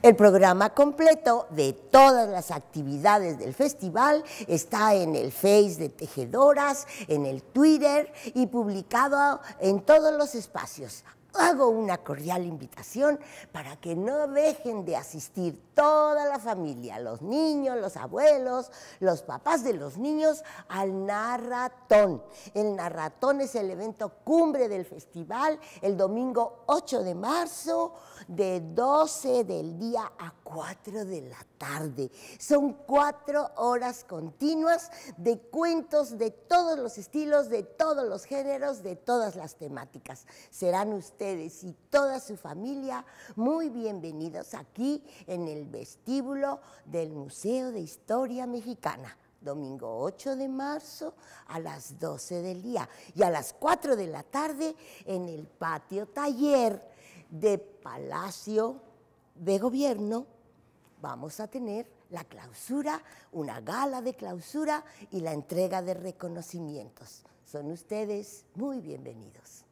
El programa completo de todas las actividades del festival está en el Face de Tejedoras, en el Twitter y publicado en todos los espacios hago una cordial invitación para que no dejen de asistir toda la familia, los niños, los abuelos, los papás de los niños, al narratón. El narratón es el evento cumbre del festival el domingo 8 de marzo de 12 del día a 4 de la tarde. Son cuatro horas continuas de cuentos de todos los estilos, de todos los géneros, de todas las temáticas. Serán ustedes y toda su familia muy bienvenidos aquí en el vestíbulo del Museo de Historia Mexicana domingo 8 de marzo a las 12 del día y a las 4 de la tarde en el patio taller de Palacio de Gobierno vamos a tener la clausura, una gala de clausura y la entrega de reconocimientos. Son ustedes muy bienvenidos.